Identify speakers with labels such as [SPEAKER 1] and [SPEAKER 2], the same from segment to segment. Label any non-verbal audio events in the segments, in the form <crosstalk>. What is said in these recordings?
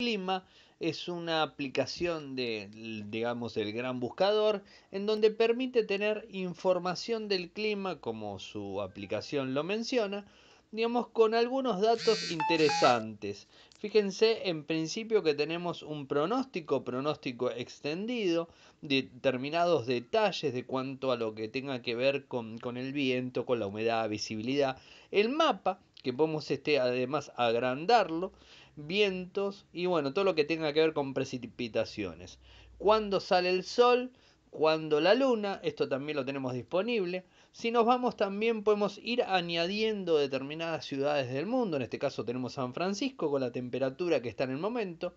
[SPEAKER 1] clima es una aplicación de, digamos, el gran buscador, en donde permite tener información del clima, como su aplicación lo menciona, digamos, con algunos datos interesantes. Fíjense en principio que tenemos un pronóstico, pronóstico extendido, determinados detalles de cuanto a lo que tenga que ver con, con el viento, con la humedad, visibilidad, el mapa, que podemos este, además agrandarlo, vientos y bueno, todo lo que tenga que ver con precipitaciones. Cuando sale el sol, cuando la luna, esto también lo tenemos disponible. Si nos vamos también podemos ir añadiendo determinadas ciudades del mundo, en este caso tenemos San Francisco con la temperatura que está en el momento.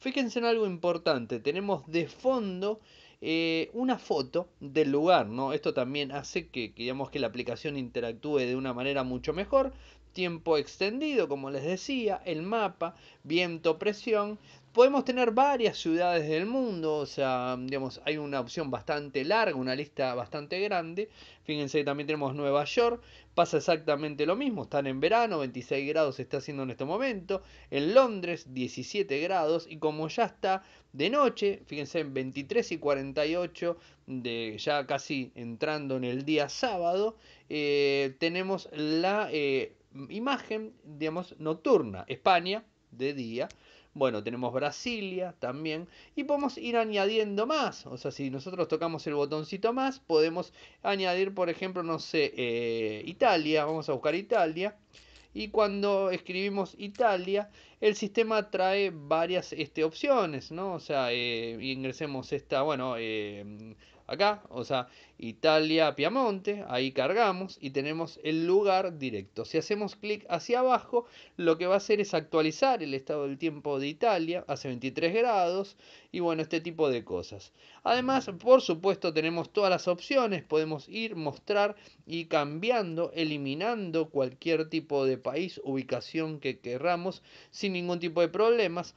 [SPEAKER 1] Fíjense en algo importante, tenemos de fondo eh, una foto del lugar, ¿no? Esto también hace que, que, que la aplicación interactúe de una manera mucho mejor tiempo extendido, como les decía, el mapa, viento, presión. Podemos tener varias ciudades del mundo, o sea, digamos, hay una opción bastante larga, una lista bastante grande. Fíjense, también tenemos Nueva York, pasa exactamente lo mismo, están en verano, 26 grados se está haciendo en este momento. En Londres, 17 grados, y como ya está de noche, fíjense, en 23 y 48, de ya casi entrando en el día sábado, eh, tenemos la eh, imagen, digamos, nocturna. España, de día. Bueno, tenemos Brasilia también. Y podemos ir añadiendo más. O sea, si nosotros tocamos el botoncito más, podemos añadir, por ejemplo, no sé, eh, Italia. Vamos a buscar Italia. Y cuando escribimos Italia, el sistema trae varias este, opciones, ¿no? O sea, eh, ingresemos esta, bueno, eh, acá, o sea, Italia, Piamonte, ahí cargamos y tenemos el lugar directo. Si hacemos clic hacia abajo, lo que va a hacer es actualizar el estado del tiempo de Italia, hace 23 grados y bueno, este tipo de cosas. Además, por supuesto, tenemos todas las opciones, podemos ir, mostrar y cambiando, eliminando cualquier tipo de país, ubicación que queramos, sin ningún tipo de problemas.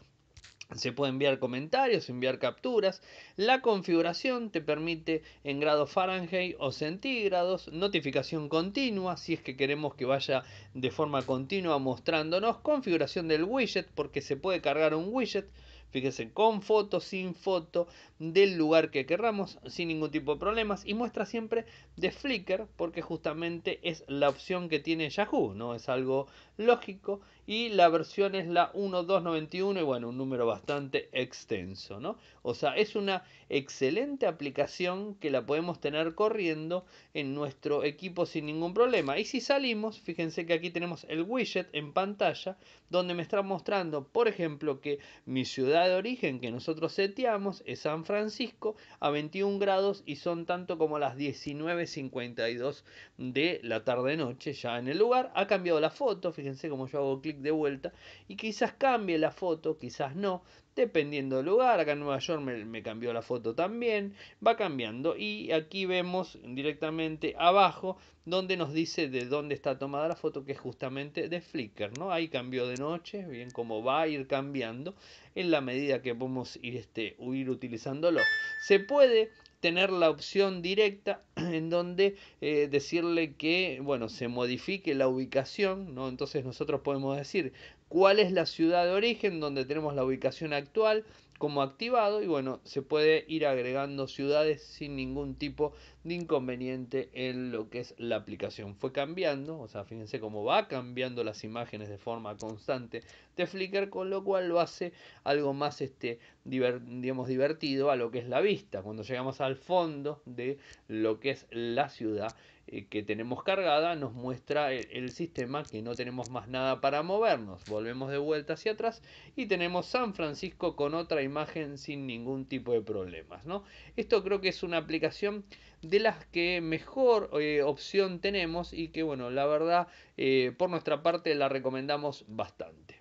[SPEAKER 1] Se puede enviar comentarios, enviar capturas. La configuración te permite en grados Fahrenheit o centígrados, notificación continua, si es que queremos que vaya de forma continua mostrándonos, configuración del widget, porque se puede cargar un widget, fíjese, con foto, sin foto, del lugar que querramos, sin ningún tipo de problemas, y muestra siempre de Flickr, porque justamente es la opción que tiene Yahoo, no es algo lógico y la versión es la 1291 y bueno, un número bastante extenso, ¿no? O sea, es una excelente aplicación que la podemos tener corriendo en nuestro equipo sin ningún problema. Y si salimos, fíjense que aquí tenemos el widget en pantalla donde me está mostrando, por ejemplo, que mi ciudad de origen que nosotros seteamos es San Francisco a 21 grados y son tanto como las 19:52 de la tarde noche ya en el lugar. Ha cambiado la foto, fíjense como yo hago clic de vuelta y quizás cambie la foto, quizás no, dependiendo del lugar. Acá en Nueva York me, cambió la foto también, va cambiando. Y aquí vemos directamente abajo donde nos dice de dónde está tomada la foto, que es justamente de Flickr, ¿no? Ahí cambió de noche, bien como va a ir cambiando en la medida que podemos ir, este, ir utilizándolo. Se puede tener la opción directa <clears throat> en donde eh, decirle que, bueno, se modifique la ubicación, ¿no? Entonces nosotros podemos decir cuál es la ciudad de origen donde tenemos la ubicación actual, como activado y bueno, se puede ir agregando ciudades sin ningún tipo de inconveniente en lo que es la aplicación. Fue cambiando, o sea, fíjense cómo va cambiando las imágenes de forma constante de Flickr, con lo cual lo hace algo más este digamos divertido a lo que es la vista. Cuando llegamos al fondo de lo que es la ciudad, eh, que tenemos cargada nos muestra el, sistema que no tenemos más nada para movernos. Volvemos de vuelta hacia atrás y tenemos San Francisco con otra imagen sin ningún tipo de problemas. ¿no? Esto creo que es una aplicación de las que mejor eh, opción tenemos y que bueno, la verdad eh, por nuestra parte la recomendamos bastante.